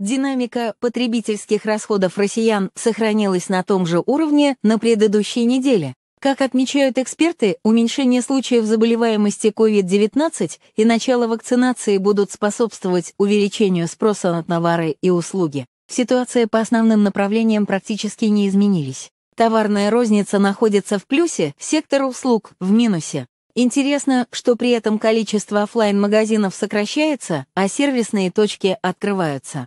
Динамика потребительских расходов россиян сохранилась на том же уровне на предыдущей неделе. Как отмечают эксперты, уменьшение случаев заболеваемости COVID-19 и начало вакцинации будут способствовать увеличению спроса на товары и услуги. Ситуация по основным направлениям практически не изменились. Товарная розница находится в плюсе, сектор услуг в минусе. Интересно, что при этом количество офлайн магазинов сокращается, а сервисные точки открываются.